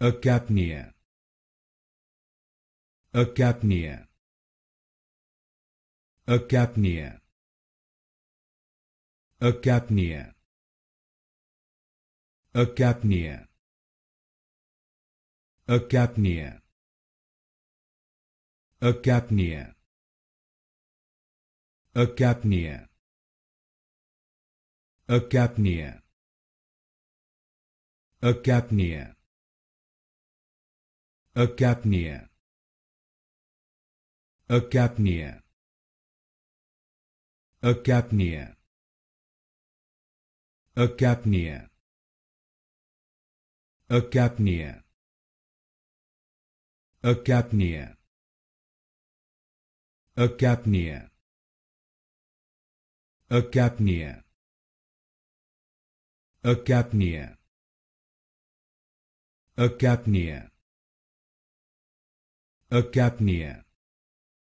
A A A capnia. capnia. capnia. A capnia. A capnia. A capnia. A capnia. A capnia. A A A A capnia. capnia. capnia. capnia. A capnia. A capnia. A capnia. A capnia. A capnia a capnea